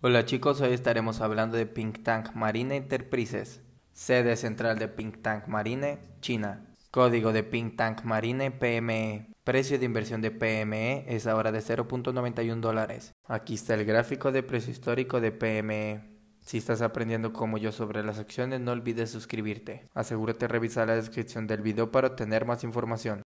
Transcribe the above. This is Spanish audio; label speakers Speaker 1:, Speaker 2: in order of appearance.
Speaker 1: Hola chicos, hoy estaremos hablando de Pink Tank Marine Enterprises, sede central de Pink Tank Marine, China. Código de Pink Tank Marine PME. Precio de inversión de PME es ahora de 0.91 dólares. Aquí está el gráfico de precio histórico de PME. Si estás aprendiendo como yo sobre las acciones, no olvides suscribirte. Asegúrate de revisar la descripción del video para obtener más información.